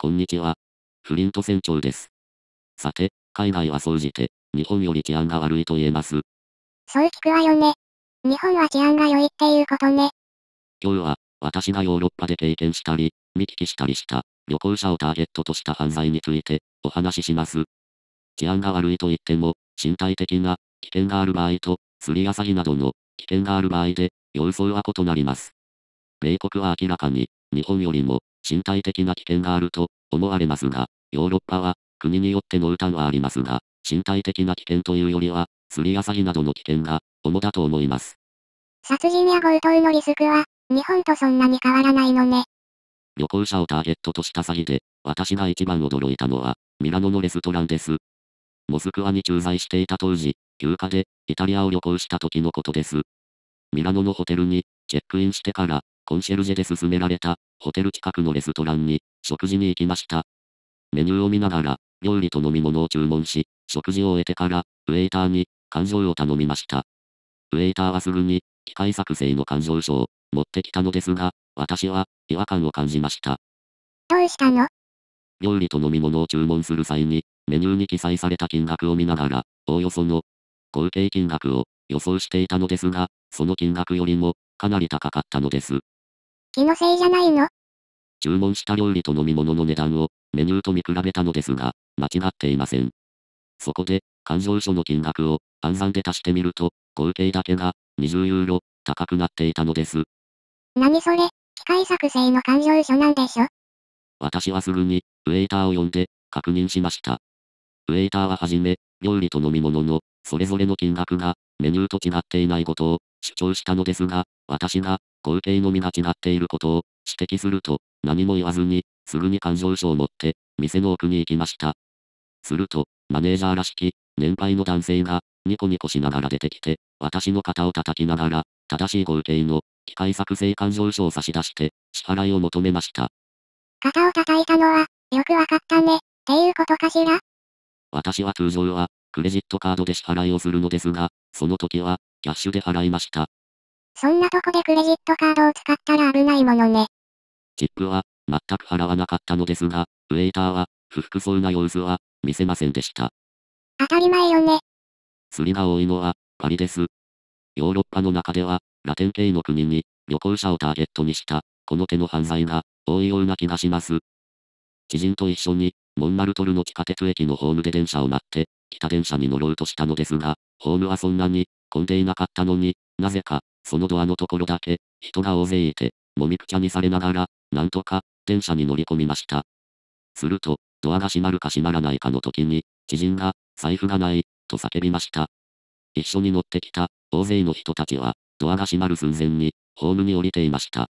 こんにちは。フリント船長です。さて、海外は総じて、日本より治安が悪いと言えます。そう聞くわよね。日本は治安が良いっていうことね。今日は、私がヨーロッパで経験したり、見聞きしたりした、旅行者をターゲットとした犯罪について、お話しします。治安が悪いと言っても、身体的な危険がある場合と、釣りや詐欺などの危険がある場合で、様相は異なります。米国は明らかに、日本よりも身体的な危険があると思われますが、ヨーロッパは国によって濃淡はありますが、身体的な危険というよりは、釣りアサギなどの危険が主だと思います。殺人や強盗のリスクは、日本とそんなに変わらないのね。旅行者をターゲットとした詐欺で、私が一番驚いたのは、ミラノのレストランです。モスクワに駐在していた当時、休暇でイタリアを旅行した時のことです。ミラノのホテルにチェックインしてからコンシェルジェで勧められた、ホテル近くのレストランに、食事に行きました。メニューを見ながら、料理と飲み物を注文し、食事を終えてから、ウェイターに、感情を頼みました。ウェイターはすぐに、機械作成の感情書を、持ってきたのですが、私は、違和感を感じました。どうしたの料理と飲み物を注文する際に、メニューに記載された金額を見ながら、おおよその、合計金額を、予想していたのですが、その金額よりも、かなり高かったのです。気のせいじゃないの注文した料理と飲み物の値段をメニューと見比べたのですが、間違っていません。そこで、勘定書の金額を暗算で足してみると、合計だけが20ユーロ高くなっていたのです。何それ、機械作成の勘定書なんでしょ私はすぐに、ウェイターを呼んで、確認しました。ウェイターははじめ、料理と飲み物の、それぞれの金額が、メニューと違っていないことを主張したのですが、私が、合計のみが違っていることを指摘すると、何も言わずに、すぐに感情書を持って、店の奥に行きました。すると、マネージャーらしき、年配の男性が、ニコニコしながら出てきて、私の肩を叩きながら、正しい合計の、機械作成感情書を差し出して、支払いを求めました。肩を叩いたのは、よくわかったね、っていうことかしら私は通常は、クレジットカードで支払いをするのですが、その時は、キャッシュで払いました。そんなとこでクレジットカードを使ったら危ないものね。チップは、全く払わなかったのですが、ウェイターは、不服そうな様子は、見せませんでした。当たり前よね。釣りが多いのは、パリです。ヨーロッパの中では、ラテン系の国に、旅行者をターゲットにした、この手の犯罪が、多いような気がします。知人と一緒に、モンマルトルの地下鉄駅のホームで電車を待って、北電車に乗ろうとしたのですが、ホームはそんなに混んでいなかったのに、なぜか、そのドアのところだけ、人が大勢いて、もみくちゃにされながら、なんとか、電車に乗り込みました。すると、ドアが閉まるか閉まらないかの時に、知人が、財布がない、と叫びました。一緒に乗ってきた、大勢の人たちは、ドアが閉まる寸前に、ホームに降りていました。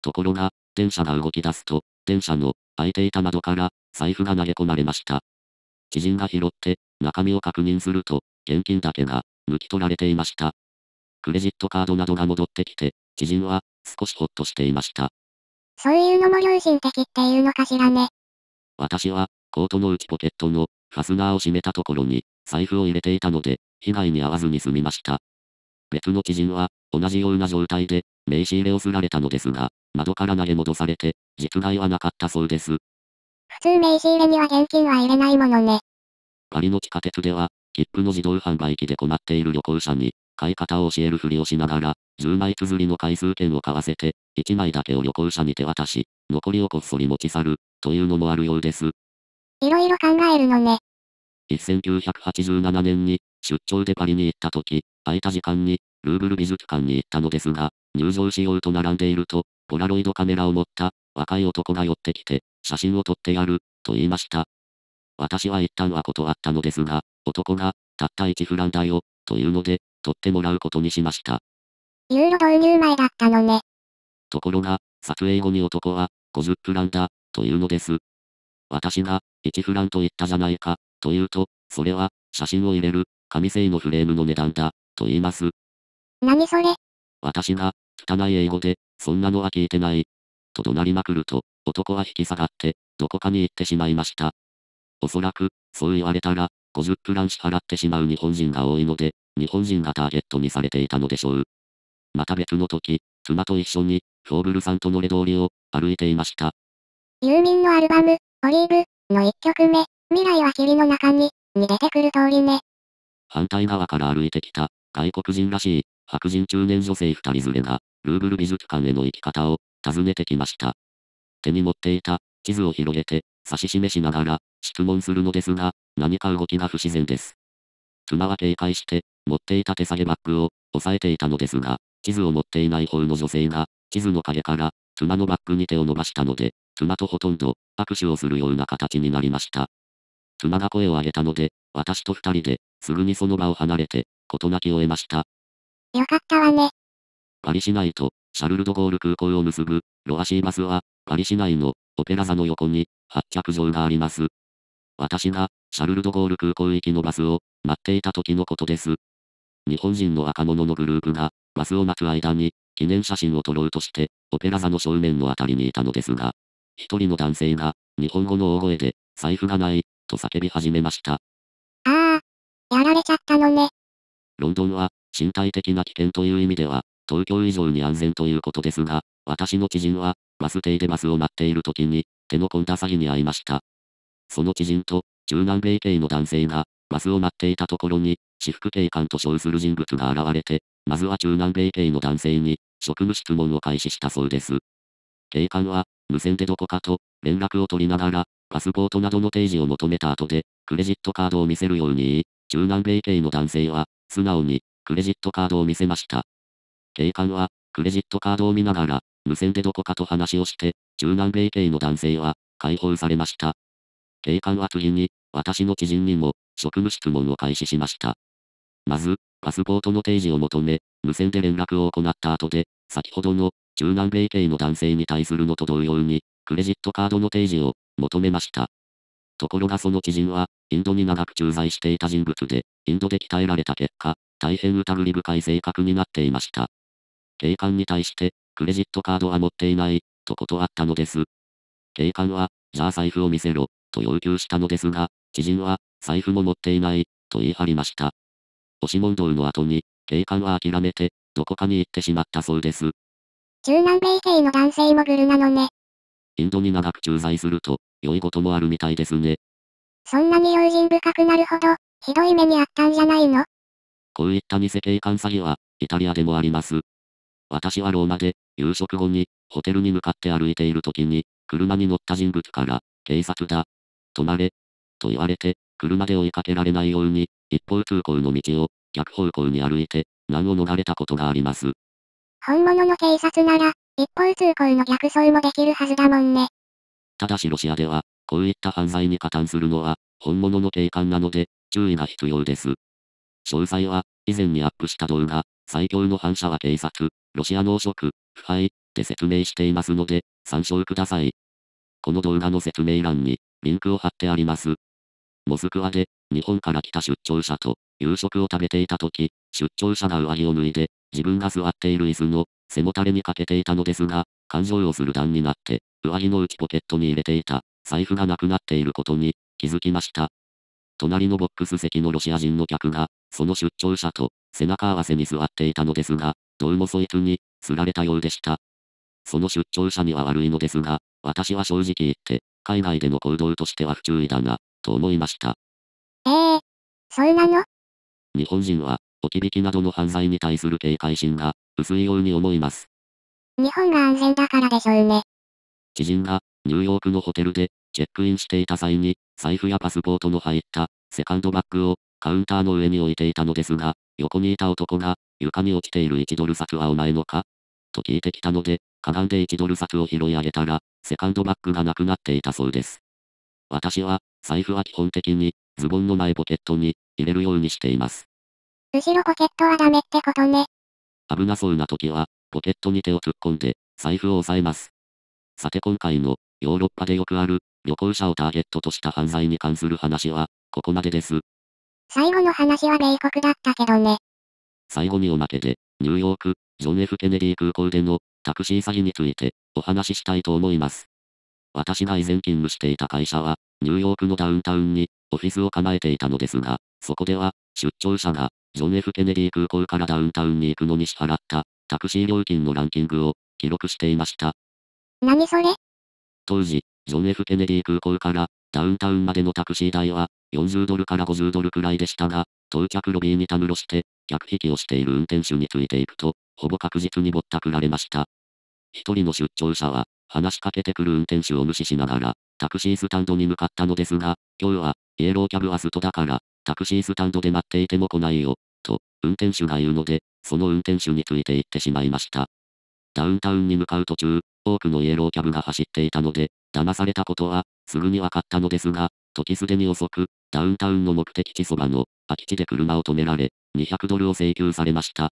ところが、電車が動き出すと、電車の、開いていた窓から、財布が投げ込まれました。知人が拾って、中身を確認すると、現金だけが、抜き取られていました。クレジットカードなどが戻ってきて、知人は、少しほっとしていました。そういうのも良心的っていうのかしらね。私は、コートの内ポケットの、ファスナーを閉めたところに、財布を入れていたので、被害に遭わずに済みました。別の知人は、同じような状態で、名刺入れをすられたのですが、窓から投げ戻されて、実害はなかったそうです。普通名刺入れには現金は入れないものね。パリの地下鉄では、切符の自動販売機で困っている旅行者に、買い方を教えるふりをしながら、10枚綴りの回数券を買わせて、1枚だけを旅行者に手渡し、残りをこっそり持ち去る、というのもあるようです。いろいろ考えるのね。1987年に、出張でパリに行った時、空いた時間に、ルーブル美術館に行ったのですが、入場しようと並んでいると、ポラロイドカメラを持った、若い男が寄ってきて、写真を撮ってやる、と言いました。私は一旦は断ったのですが、男が、たった1フランだよ、というので、取ってもらうことにしました。ユーロ導入前だったのね。ところが、撮影後に男は、50フランだ、というのです。私が、1フランと言ったじゃないか、というと、それは、写真を入れる、紙製のフレームの値段だ、と言います。何それ私が、汚い英語で、そんなのは聞いてない。と怒鳴りまくると、男は引き下がって、どこかに行ってしまいました。おそらく、そう言われたら、50プラン支払ってしまう日本人が多いので、日本人がターゲットにされていたのでしょう。また別の時、妻と一緒に、フォーブルさんとのれ通りを歩いていました。ユーミンのアルバム、オリーブの1曲目、未来は霧の中に、に出てくる通りね。反対側から歩いてきた、外国人らしい、白人中年女性二人連れが、ルーブル美術館への行き方を、尋ねてきました。手に持っていた、地図を広げて、指し示しながら、質問するのですが、何か動きが不自然です。妻は警戒して、持っていた手提げバッグを、押さえていたのですが、地図を持っていない方の女性が、地図の影から、妻のバッグに手を伸ばしたので、妻とほとんど、握手をするような形になりました。妻が声を上げたので、私と二人で、すぐにその場を離れて、事なきを得ました。よかったわね。パリ市内と、シャルルドゴール空港を結ぶ、ロアシーバスは、パリ市内の、オペラ座の横に、発着場があります。私が、シャルルドゴール空港行きのバスを、待っていた時のことです。日本人の若者のグループが、バスを待つ間に、記念写真を撮ろうとして、オペラ座の正面のあたりにいたのですが、一人の男性が、日本語の大声で、財布がない、と叫び始めました。ああ、やられちゃったのね。ロンドンは、身体的な危険という意味では、東京以上に安全ということですが、私の知人は、バス停でバスを待っている時に、手の込んだ詐欺に遭いました。その知人と、中南米系の男性が、バスを待っていたところに、私服警官と称する人物が現れて、まずは中南米系の男性に、職務質問を開始したそうです。警官は、無線でどこかと、連絡を取りながら、パスポートなどの提示を求めた後で、クレジットカードを見せるように言い、中南米系の男性は、素直に、クレジットカードを見せました。警官は、クレジットカードを見ながら、無線でどこかと話をして、中南米系の男性は解放されました。警官は次に、私の知人にも職務質問を開始しました。まず、パスポートの提示を求め、無線で連絡を行った後で、先ほどの中南米系の男性に対するのと同様に、クレジットカードの提示を求めました。ところがその知人は、インドに長く駐在していた人物で、インドで鍛えられた結果、大変疑り深い性格になっていました。警官に対して、クレジットカードは持っていない、と断ったのです。警官は、じゃあ財布を見せろ、と要求したのですが、知人は、財布も持っていない、と言い張りました。押し問答の後に、警官は諦めて、どこかに行ってしまったそうです。中南米系の男性もグルなのね。インドに長く駐在すると、良いこともあるみたいですね。そんなに用心深くなるほど、ひどい目にあったんじゃないのこういった偽警官詐欺は、イタリアでもあります。私はローマで、夕食後に、ホテルに向かって歩いている時に、車に乗った人物から、警察だ。止まれ。と言われて、車で追いかけられないように、一方通行の道を、逆方向に歩いて、難を逃れたことがあります。本物の警察なら、一方通行の逆走もできるはずだもんね。ただしロシアでは、こういった犯罪に加担するのは、本物の警官なので、注意が必要です。詳細は、以前にアップした動画、最強の反射は警察ロシア農食、腐敗、で説明していますので、参照ください。この動画の説明欄に、リンクを貼ってあります。モスクワで、日本から来た出張者と、夕食を食べていた時、出張者が上着を脱いで、自分が座っている椅子の、背もたれにかけていたのですが、感情をする段になって、上着の内ポケットに入れていた、財布がなくなっていることに、気づきました。隣のボックス席のロシア人の客が、その出張者と、背中合わせに座っていたのですが、どうもそいつに、釣られたようでした。その出張者には悪いのですが、私は正直言って、海外での行動としては不注意だな、と思いました。ええー、そうなの日本人は、置き引きなどの犯罪に対する警戒心が、薄いように思います。日本が安全だからでしょうね。知人が、ニューヨークのホテルで、チェックインしていた際に、財布やパスポートの入った、セカンドバッグを、カウンターの上に置いていたのですが、横にいた男が、床に落ちている1ドル札はお前のかと聞いてきたので、かがんで1ドル札を拾い上げたら、セカンドバッグがなくなっていたそうです。私は、財布は基本的に、ズボンの前ポケットに、入れるようにしています。後ろポケットはダメってことね。危なそうな時は、ポケットに手を突っ込んで、財布を押さえます。さて今回の、ヨーロッパでよくある、旅行者をターゲットとした犯罪に関する話は、ここまでです。最後の話は米国だったけどね。最後におまけで、ニューヨーク、ジョン・ F・ ケネディ空港でのタクシー詐欺についてお話ししたいと思います。私が以前勤務していた会社は、ニューヨークのダウンタウンにオフィスを構えていたのですが、そこでは出張者がジョン・ F・ ケネディ空港からダウンタウンに行くのに支払ったタクシー料金のランキングを記録していました。何それ当時、ジョン・ F・ ケネディ空港からダウンタウンまでのタクシー代は40ドルから50ドルくらいでしたが、到着ロビーにたむろして客引きをしている運転手についていくと、ほぼ確実にぼったくられました。一人の出張者は、話しかけてくる運転手を無視しながら、タクシースタンドに向かったのですが、今日は、イエローキャブはストだから、タクシースタンドで待っていても来ないよ、と、運転手が言うので、その運転手について行ってしまいました。ダウンタウンに向かう途中、多くのイエローキャブが走っていたので、騙されたことは、すぐに分かったのですが、時すでに遅く、ダウンタウンの目的地そばの、空き地で車を止められ、200ドルを請求されました。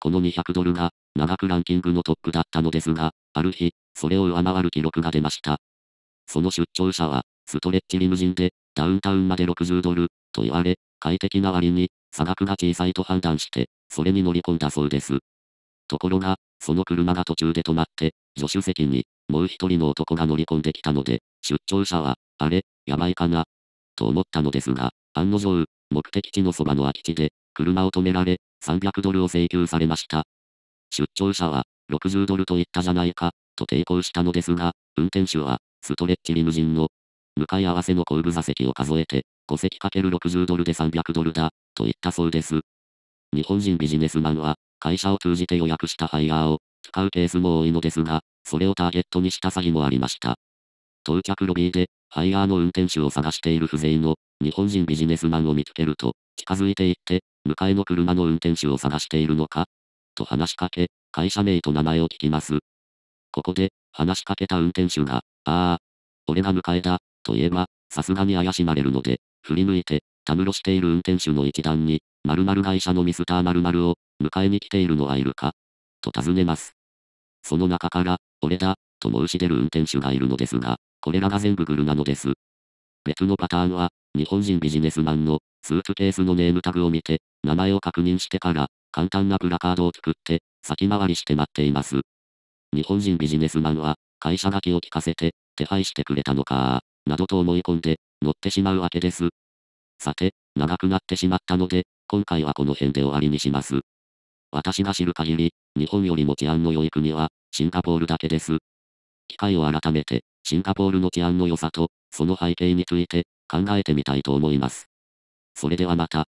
この200ドルが、長くランキングのトップだったのですが、ある日、それを上回る記録が出ました。その出張者は、ストレッチリムジンで、ダウンタウンまで60ドル、と言われ、快適な割に、差額が小さいと判断して、それに乗り込んだそうです。ところが、その車が途中で止まって、助手席に、もう一人の男が乗り込んできたので、出張者は、あれ、やばいかな、と思ったのですが、案の定、目的地のそばの空き地で、車を止められ、300ドルを請求されました。出張者は、60ドルと言ったじゃないか、と抵抗したのですが、運転手は、ストレッチリムジンの、向かい合わせの後部座席を数えて、5席 ×60 ドルで300ドルだ、と言ったそうです。日本人ビジネスマンは、会社を通じて予約したハイヤーを、使うケースも多いのですが、それをターゲットにした詐欺もありました。到着ロビーで、ハイヤーの運転手を探している風情の日本人ビジネスマンを見つけると、近づいていって、迎えの車の運転手を探しているのかと話しかけ、会社名と名前を聞きます。ここで、話しかけた運転手が、ああ、俺が迎えだ、と言えば、さすがに怪しまれるので、振り向いて、たむろしている運転手の一団に、〇〇会社のミスター〇〇を、迎えに来ているのはいるかと尋ねます。その中から、俺だ、と申し出る運転手がいるのですが、これらが全部グルなのです。別のパターンは、日本人ビジネスマンのスーツケースのネームタグを見て、名前を確認してから、簡単なプラカードを作って、先回りして待っています。日本人ビジネスマンは、会社が気を利かせて、手配してくれたのかなどと思い込んで、乗ってしまうわけです。さて、長くなってしまったので、今回はこの辺で終わりにします。私が知る限り、日本よりも治安の良い国は、シンガポールだけです。機会を改めて、シンガポールの治安の良さと、その背景について、考えてみたいと思います。それではまた。